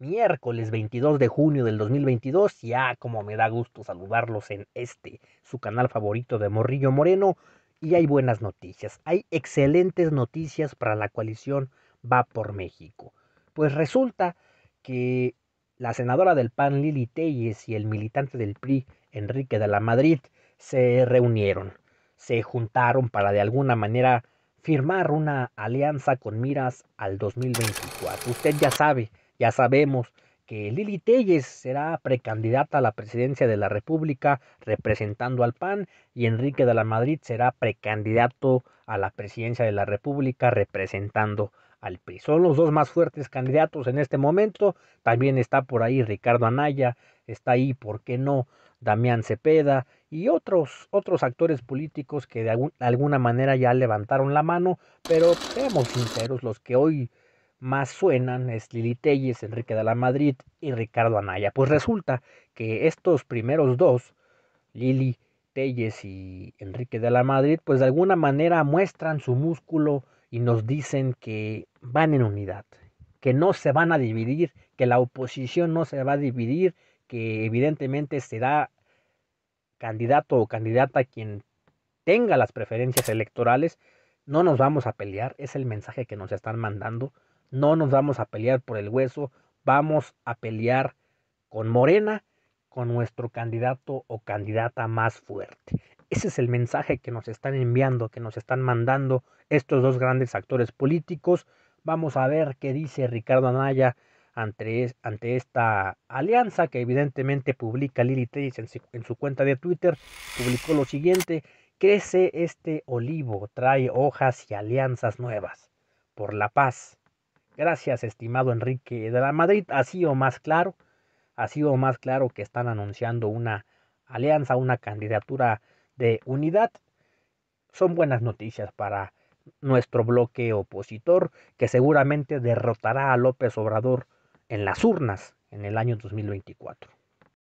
miércoles 22 de junio del 2022. Ya como me da gusto saludarlos en este, su canal favorito de Morrillo Moreno. Y hay buenas noticias, hay excelentes noticias para la coalición Va por México. Pues resulta que la senadora del PAN Lili Telles y el militante del PRI Enrique de la Madrid se reunieron, se juntaron para de alguna manera firmar una alianza con miras al 2024. Usted ya sabe, ya sabemos que Lili Telles será precandidata a la presidencia de la República representando al PAN y Enrique de la Madrid será precandidato a la presidencia de la República representando al PRI. Son los dos más fuertes candidatos en este momento. También está por ahí Ricardo Anaya, está ahí, ¿por qué no? Damián Cepeda y otros, otros actores políticos que de, alguna manera ya levantaron la mano, pero seamos sinceros, los que hoy más suenan es Lili Telles, Enrique de la Madrid y Ricardo Anaya. Pues resulta que estos primeros dos, Lili Telles y Enrique de la Madrid, pues de alguna manera muestran su músculo y nos dicen que van en unidad, que no se van a dividir, que la oposición no se va a dividir, que evidentemente será candidato o candidata quien tenga las preferencias electorales, no nos vamos a pelear, es el mensaje que nos están mandando. No nos vamos a pelear por el hueso, vamos a pelear con Morena, con nuestro candidato o candidata más fuerte. Ese es el mensaje que nos están enviando, que nos están mandando estos dos grandes actores políticos. Vamos a ver qué dice Ricardo Anaya ante, esta alianza que evidentemente publica Lili Tellis en su cuenta de Twitter. Publicó lo siguiente, crece este olivo, trae hojas y alianzas nuevas por la paz Gracias, estimado Enrique de la Madrid. Ha sido más claro, ha sido más claro que están anunciando una alianza, una candidatura de unidad. Son buenas noticias para nuestro bloque opositor, que seguramente derrotará a López Obrador en las urnas en el año 2024.